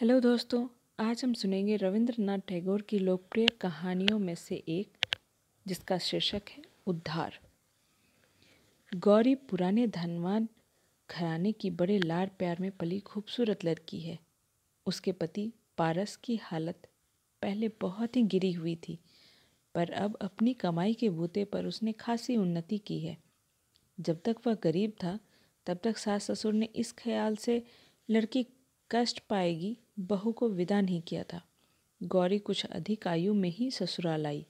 hello दोस्तों आज हम सुनेंगे रविंद्रनाथ टैगोर की लोकप्रिय कहानियों में से एक जिसका शीर्षक है उद्धार गौरी पुराने धनवान घराने की बड़े लाड़ प्यार में पली खूबसूरत लड़की है उसके पति पारस की हालत पहले बहुत ही गिरी हुई थी पर अब अपनी कमाई के बूते पर उसने खासी उन्नति की है जब तक वह गरीब था तब तक सास ससुर ने इस ख्याल से लड़की कष्ट पाएगी बहू को विदा नहीं किया था गौरी कुछ अधिक आयु में ही ससुराल आई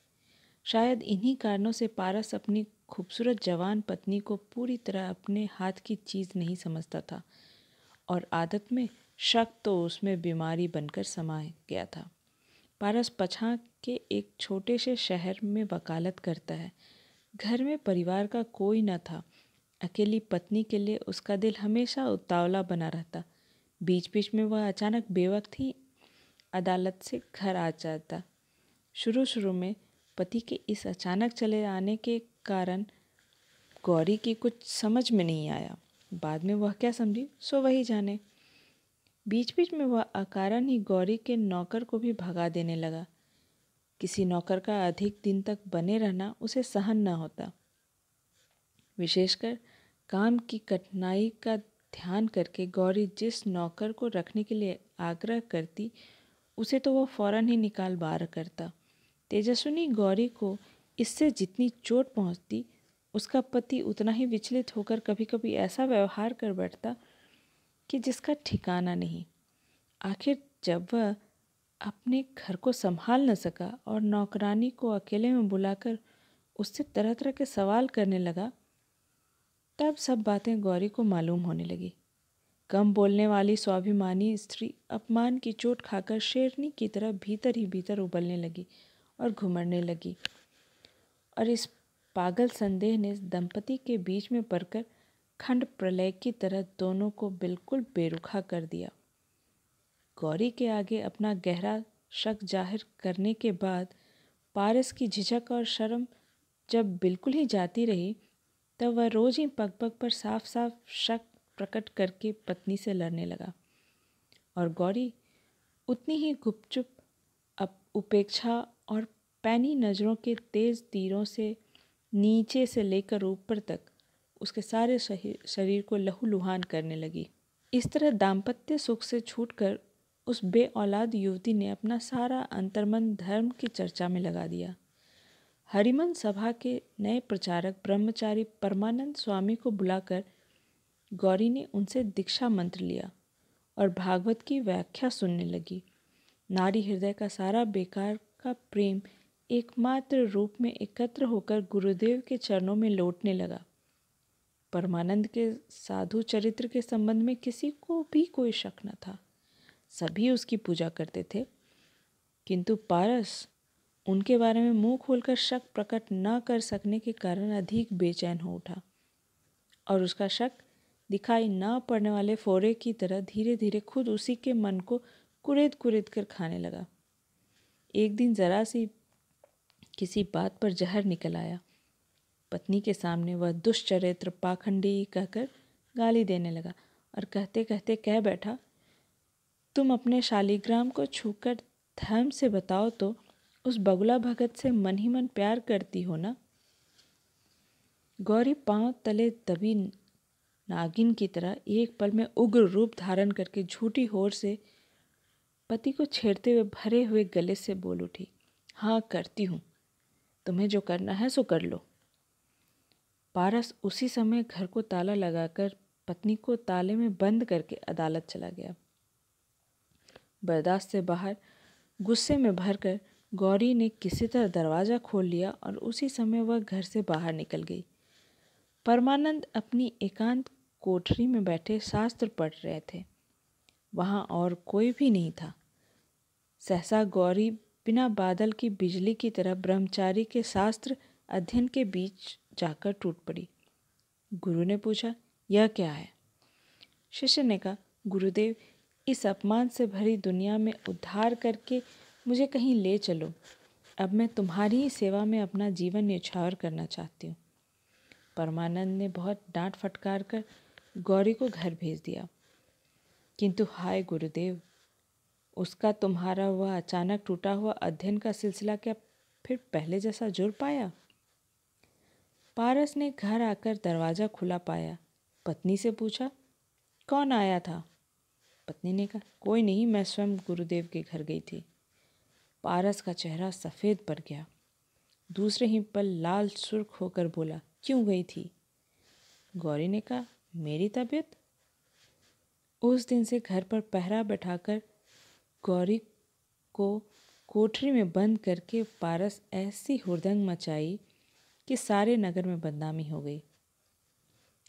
शायद इन्हीं कारणों से पारस अपनी खूबसूरत जवान पत्नी को पूरी तरह अपने हाथ की चीज़ नहीं समझता था और आदत में शक तो उसमें बीमारी बनकर समा गया था पारस पछा के एक छोटे से शहर में वकालत करता है घर में परिवार का कोई न था अकेली पत्नी के लिए उसका दिल हमेशा उतावला बना रहता बीच बीच में वह अचानक बेवक्त ही अदालत से घर आ जाता शुरू शुरू में पति के इस अचानक चले आने के कारण गौरी की कुछ समझ में नहीं आया बाद में वह क्या समझी सो वही जाने बीच बीच में वह अकारण ही गौरी के नौकर को भी भगा देने लगा किसी नौकर का अधिक दिन तक बने रहना उसे सहन न होता विशेषकर काम की कठिनाई का ध्यान करके गौरी जिस नौकर को रखने के लिए आग्रह करती उसे तो वह फौरन ही निकाल बार करता तेजस्विनी गौरी को इससे जितनी चोट पहुंचती उसका पति उतना ही विचलित होकर कभी कभी ऐसा व्यवहार कर बैठता कि जिसका ठिकाना नहीं आखिर जब वह अपने घर को संभाल न सका और नौकरानी को अकेले में बुलाकर उससे तरह तरह के सवाल करने लगा तब सब बातें गौरी को मालूम होने लगी कम बोलने वाली स्वाभिमानी स्त्री अपमान की चोट खाकर शेरनी की तरह भीतर ही भीतर उबलने लगी और घुमरने लगी और इस पागल संदेह ने दंपति के बीच में पड़कर खंड प्रलय की तरह दोनों को बिल्कुल बेरुखा कर दिया गौरी के आगे अपना गहरा शक जाहिर करने के बाद पारस की झिझक और शर्म जब बिल्कुल ही जाती रही तब वह रोज़ ही पग पग पर साफ साफ शक प्रकट करके पत्नी से लड़ने लगा और गौरी उतनी ही गुपचुप अब उपेक्षा और पैनी नज़रों के तेज़ तीरों से नीचे से लेकर ऊपर तक उसके सारे शरीर को लहू लुहान करने लगी इस तरह दाम्पत्य सुख से छूटकर उस बे औलाद युवती ने अपना सारा अंतर्मन धर्म की चर्चा में लगा दिया हरिमन सभा के नए प्रचारक ब्रह्मचारी परमानंद स्वामी को बुलाकर गौरी ने उनसे दीक्षा मंत्र लिया और भागवत की व्याख्या सुनने लगी नारी हृदय का सारा बेकार का प्रेम एकमात्र रूप में एकत्र होकर गुरुदेव के चरणों में लौटने लगा परमानंद के साधु चरित्र के संबंध में किसी को भी कोई शक न था सभी उसकी पूजा करते थे किंतु पारस उनके बारे में मुंह खोलकर शक प्रकट न कर सकने के कारण अधिक बेचैन हो उठा और उसका शक दिखाई न पड़ने वाले फोरे की तरह धीरे धीरे खुद उसी के मन को कुरेद कुरेद कर खाने लगा एक दिन जरा सी किसी बात पर जहर निकल आया पत्नी के सामने वह दुष्चरित्र पाखंडी कहकर गाली देने लगा और कहते कहते कह बैठा तुम अपने शालिग्राम को छूकर धर्म से बताओ तो उस बगुला भगत से मन ही मन प्यार करती हो ना गौरी पांव तले दबी नागिन की तरह एक पल में उग्र रूप धारण करके झूठी होर से पति को छेड़ते हुए भरे हुए गले से बोल उठी हाँ करती हूँ तुम्हें जो करना है सो कर लो पारस उसी समय घर को ताला लगाकर पत्नी को ताले में बंद करके अदालत चला गया बर्दाश्त से बाहर गुस्से में भरकर गौरी ने किसी तरह दरवाज़ा खोल लिया और उसी समय वह घर से बाहर निकल गई परमानंद अपनी एकांत कोठरी में बैठे शास्त्र पढ़ रहे थे वहाँ और कोई भी नहीं था सहसा गौरी बिना बादल की बिजली की तरह ब्रह्मचारी के शास्त्र अध्ययन के बीच जाकर टूट पड़ी गुरु ने पूछा यह क्या है शिष्य ने कहा गुरुदेव इस अपमान से भरी दुनिया में उद्धार करके मुझे कहीं ले चलो अब मैं तुम्हारी ही सेवा में अपना जीवन न्यौछावर करना चाहती हूँ परमानंद ने बहुत डांट फटकार कर गौरी को घर भेज दिया किंतु हाय गुरुदेव उसका तुम्हारा हुआ अचानक टूटा हुआ अध्ययन का सिलसिला क्या फिर पहले जैसा जुड़ पाया पारस ने घर आकर दरवाज़ा खुला पाया पत्नी से पूछा कौन आया था पत्नी ने कहा कोई नहीं मैं स्वयं गुरुदेव के घर गई थी पारस का चेहरा सफ़ेद पड़ गया दूसरे ही पल लाल सुर्ख होकर बोला क्यों गई थी गौरी ने कहा मेरी तबीयत उस दिन से घर पर पहरा बैठाकर गौरी को कोठरी में बंद करके पारस ऐसी हुरदंग मचाई कि सारे नगर में बदनामी हो गई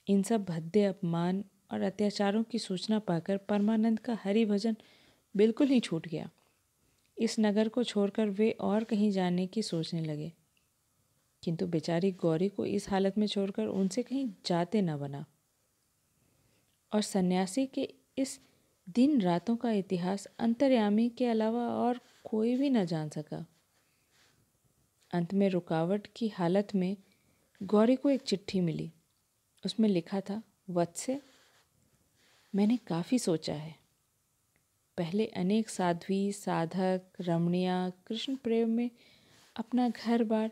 इन सब भद्दे अपमान और अत्याचारों की सूचना पाकर परमानंद का हरि भजन बिल्कुल ही छूट गया इस नगर को छोड़कर वे और कहीं जाने की सोचने लगे किंतु बेचारी गौरी को इस हालत में छोड़कर उनसे कहीं जाते न बना और सन्यासी के इस दिन रातों का इतिहास अंतर्यामी के अलावा और कोई भी न जान सका अंत में रुकावट की हालत में गौरी को एक चिट्ठी मिली उसमें लिखा था वत्स्य मैंने काफ़ी सोचा है पहले अनेक साध्वी साधक रमणिया कृष्ण प्रेम में अपना घर बार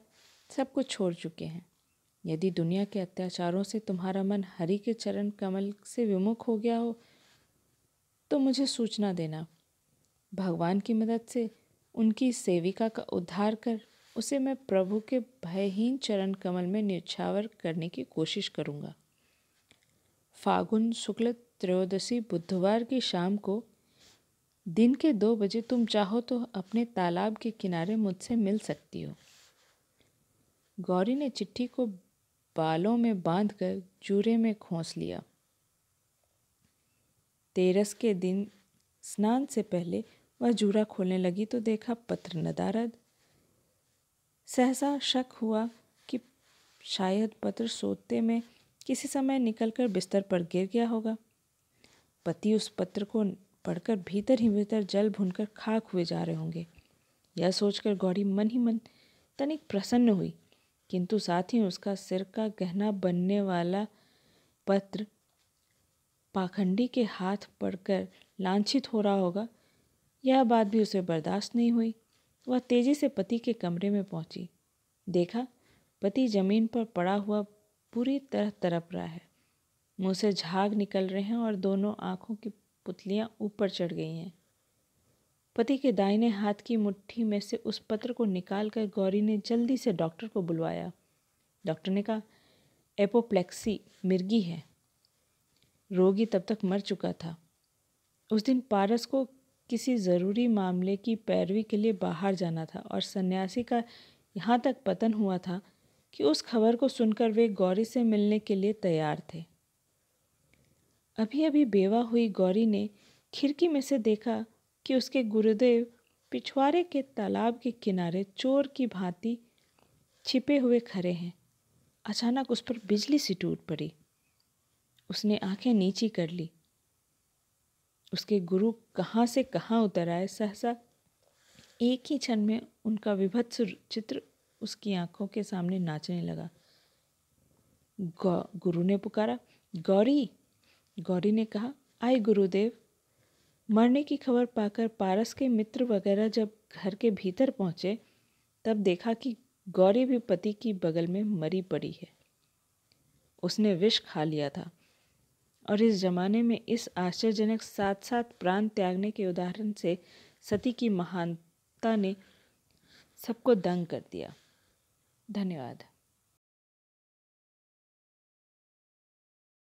सब कुछ छोड़ चुके हैं यदि दुनिया के अत्याचारों से तुम्हारा मन हरि के चरण कमल से विमुख हो गया हो तो मुझे सूचना देना भगवान की मदद से उनकी सेविका का उद्धार कर उसे मैं प्रभु के भयहीन चरण कमल में निछावर करने की कोशिश करूँगा फागुन शुक्ल त्रयोदशी बुधवार की शाम को दिन के दो बजे तुम चाहो तो अपने तालाब के किनारे मुझसे मिल सकती हो गौरी ने चिट्ठी को बालों में बांध कर जूरे में खोस लिया तेरस के दिन स्नान से पहले वह जूरा खोलने लगी तो देखा पत्र नदारद सहसा शक हुआ कि शायद पत्र सोते में किसी समय निकलकर बिस्तर पर गिर गया होगा पति उस पत्र को पढ़कर भीतर ही भीतर जल भूनकर खाक हुए जा रहे होंगे यह सोचकर गौरी मन ही मन तनिक प्रसन्न हुई किंतु साथ ही उसका सिर का गहना बनने वाला पत्र पाखंडी के हाथ पड़कर लांछित हो रहा होगा यह बात भी उसे बर्दाश्त नहीं हुई वह तेजी से पति के कमरे में पहुंची देखा पति जमीन पर पड़ा हुआ पूरी तरह तरप रहा है मुंह से झाग निकल रहे हैं और दोनों आंखों की पुतलियाँ ऊपर चढ़ गई हैं पति के दाहिने हाथ की मुट्ठी में से उस पत्र को निकाल कर गौरी ने जल्दी से डॉक्टर को बुलवाया डॉक्टर ने कहा एपोप्लेक्सी मिर्गी है रोगी तब तक मर चुका था उस दिन पारस को किसी ज़रूरी मामले की पैरवी के लिए बाहर जाना था और सन्यासी का यहाँ तक पतन हुआ था कि उस खबर को सुनकर वे गौरी से मिलने के लिए तैयार थे अभी अभी बेवा हुई गौरी ने खिड़की में से देखा कि उसके गुरुदेव पिछवाड़े के तालाब के किनारे चोर की भांति छिपे हुए खड़े हैं अचानक उस पर बिजली सी टूट पड़ी उसने आंखें नीची कर ली उसके गुरु कहाँ से कहाँ उतर आए सहसा एक ही क्षण में उनका विभत्स चित्र उसकी आंखों के सामने नाचने लगा गुरु ने पुकारा गौरी गौरी ने कहा आए गुरुदेव मरने की खबर पाकर पारस के मित्र वगैरह जब घर के भीतर पहुंचे तब देखा कि गौरी भी पति की बगल में मरी पड़ी है उसने विष खा लिया था और इस जमाने में इस आश्चर्यजनक साथ साथ प्राण त्यागने के उदाहरण से सती की महानता ने सबको दंग कर दिया धन्यवाद